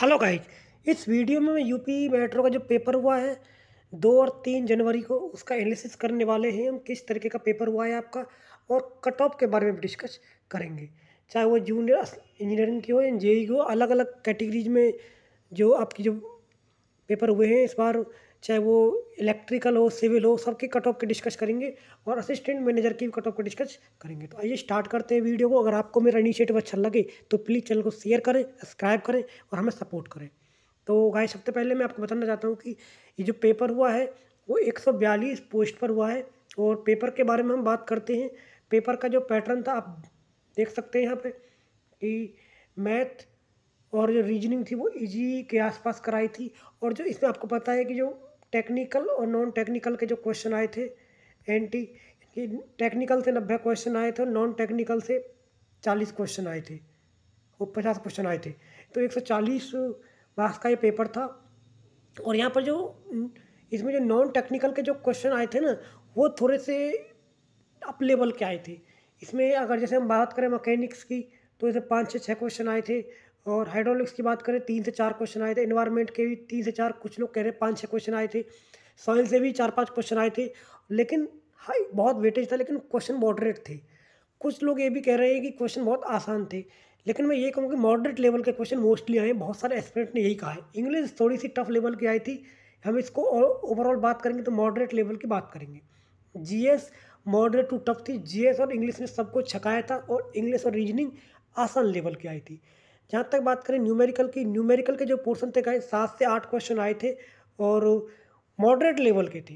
hello guys इस video में UP metro का जो पेपर हुआ है दो और तीन जनवरी को उसका एनालिसिस करने वाले हैं हम किस तरीके का पेपर हुआ है आपका और कट ऑफ के बारे में डिस्कस करेंगे चाहे वो जूनियर इंजीनियरिंग की हो या जे e की हो अलग अलग कैटेगरीज में जो आपकी जो पेपर हुए हैं इस बार चाहे वो इलेक्ट्रिकल हो सिविल हो सबके कट ऑफ की डिस्कस करेंगे और असिस्टेंट मैनेजर की भी कट ऑफ की डिस्कस करेंगे तो आइए स्टार्ट करते हैं वीडियो को अगर आपको मेरा इनिशिएटिव अच्छा लगे तो प्लीज़ चैनल को शेयर करें सब्सक्राइब करें और हमें सपोर्ट करें तो गाय सबसे पहले मैं आपको बताना चाहता हूँ कि ये जो पेपर हुआ है वो एक पोस्ट पर हुआ है और पेपर के बारे में हम बात करते हैं पेपर का जो पैटर्न था आप देख सकते हैं यहाँ पर कि मैथ और जो रीजनिंग थी वो इजी के आसपास कराई थी और जो इसमें आपको पता है कि जो टेक्निकल और नॉन टेक्निकल के जो क्वेश्चन आए थे एन टी टेक्निकल से नब्बे क्वेश्चन आए थे और नॉन टेक्निकल से चालीस क्वेश्चन आए थे और पचास क्वेश्चन आए थे तो एक सौ चालीस मार्क्स का ये पेपर था और यहाँ पर जो इसमें जो नॉन टेक्निकल के जो क्वेश्चन आए थे ना वो थोड़े से अप लेवल के आए थे इसमें अगर जैसे हम बात करें मकैनिक्स की तो इसमें पाँच से छः क्वेश्चन आए थे और हाइड्रोलिक्स की बात करें तीन से चार क्वेश्चन आए थे इन्वायरमेंट के भी तीन से चार कुछ लोग कह रहे पाँच छः क्वेश्चन आए थे साइंस से भी चार पाँच क्वेश्चन आए थे लेकिन हाई बहुत वेटेज था लेकिन क्वेश्चन मॉडरेट थे कुछ लोग ये भी कह रहे हैं कि क्वेश्चन बहुत आसान थे लेकिन मैं ये कहूँ कि मॉडरेट लेवल के क्वेश्चन मोस्टली आए बहुत सारे एक्सपर्ट ने यही कहा है इंग्लिश थोड़ी सी टफ लेवल की आई थी हम इसको ओवरऑल बात करेंगे तो मॉडरेट लेवल की बात करेंगे एस मॉडरेट टू टफ थी एस और इंग्लिश ने सबको छकाया था और इंग्लिश और रीजनिंग आसान लेवल की आई थी जहाँ तक बात करें न्यूमेरिकल की न्यूमेरिकल के जो पोर्सन थे गए सात से आठ क्वेश्चन आए थे और मॉडरेट लेवल के थे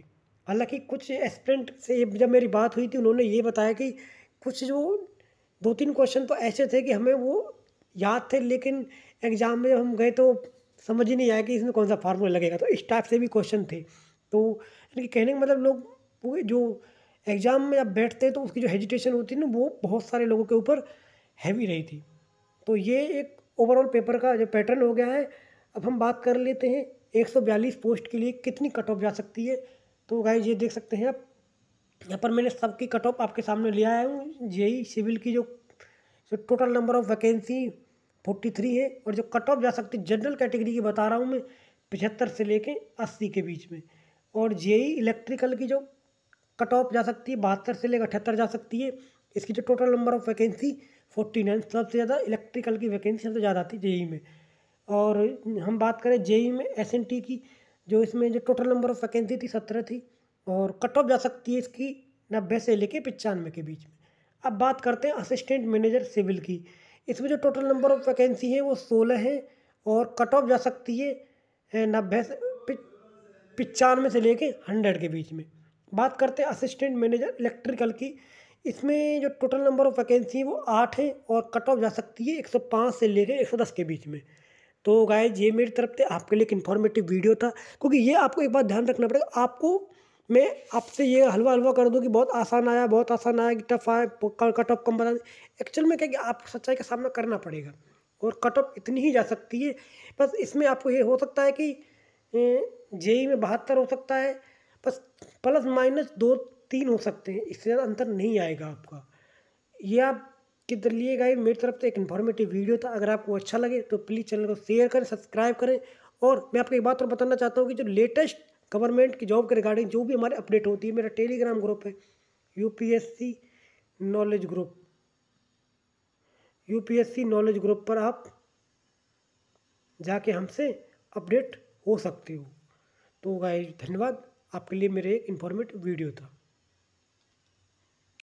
हालांकि कुछ एक्सप्रेंट से जब मेरी बात हुई थी उन्होंने ये बताया कि कुछ जो दो तीन क्वेश्चन तो ऐसे थे कि हमें वो याद थे लेकिन एग्ज़ाम में हम गए तो समझ ही नहीं आया कि इसमें कौन सा फार्मूला लगेगा तो इस टाइप से भी क्वेश्चन थे तो यानी कि कहने का मतलब लोग जो एग्ज़ाम में जब बैठते हैं तो उसकी जो हेजिटेशन होती है ना वो बहुत सारे लोगों के ऊपर हैवी रही थी तो ये एक ओवरऑल पेपर का जो पैटर्न हो गया है अब हम बात कर लेते हैं 142 पोस्ट के लिए कितनी कट ऑफ जा सकती है तो गाइज ये देख सकते हैं आप यहाँ पर मैंने सबकी कट ऑफ आपके सामने ले आया हूँ जेई सिविल की जो, जो total number of vacancy forty three है और जो कट ऑफ जा सकती है जनरल कैटेगरी की बता रहा हूँ मैं पचहत्तर से लेके अस्सी के बीच में और जेई इलेक्ट्रिकल की जो कट ऑफ जा सकती है बहत्तर से लेकर अठहत्तर जा सकती है इसकी जो total number of vacancy forty nine सबसे ज़्यादा इलेक्ट्रिकल की वैकेंसी सबसे ज़्यादा आती है जेई में और हम बात करें जेई में एस की जो इसमें जो टोटल नंबर ऑफ वैकेंसी थी सत्रह थी और कट ऑफ जा सकती है इसकी नब्बे से लेके पचानवे के बीच में अब बात करते हैं असिस्टेंट मैनेजर सिविल की इसमें जो टोटल नंबर ऑफ वैकेंसी है वो सोलह है और कट ऑफ जा सकती है नब्बे से पचानवे से लेके हंड्रेड के बीच में बात करते हैं असिस्टेंट मैनेजर इलेक्ट्रिकल की इसमें जो टोटल नंबर ऑफ़ वैकेंसी है वो आठ है और कट ऑफ जा सकती है 105 से लेकर 110 के बीच में तो गाय ये मेरी तरफ से आपके लिए एक इन्फॉर्मेटिव वीडियो था क्योंकि ये आपको एक बात ध्यान रखना पड़ेगा आपको मैं आपसे ये हलवा हलवा कर दूँ कि बहुत आसान आया बहुत आसान आया कि टफ आया कट ऑफ कम बता दें एक्चुअल में क्या कि आपको सच्चाई का सामना करना पड़ेगा और कट ऑफ इतनी ही जा सकती है बस इसमें आपको ये हो सकता है कि जेई में बहत्तर हो सकता है बस प्लस माइनस दो तीन हो सकते हैं इससे ज़्यादा अंतर नहीं आएगा आपका ये आप किधर लिए गए मेरी तरफ से एक इन्फॉर्मेटिव वीडियो था अगर आपको अच्छा लगे तो प्लीज़ चैनल को शेयर करें सब्सक्राइब करें और मैं आपको एक बात और बताना चाहता हूँ कि जो लेटेस्ट गवर्नमेंट की जॉब के रिगार्डिंग जो भी हमारे अपडेट होती है मेरा टेलीग्राम ग्रुप है you knowledge group you knowledge group पर आप जाके हमसे अपडेट हो सकते हो तो गाय धन्यवाद आपके लिए मेरे एक इन्फॉर्मेटिव वीडियो था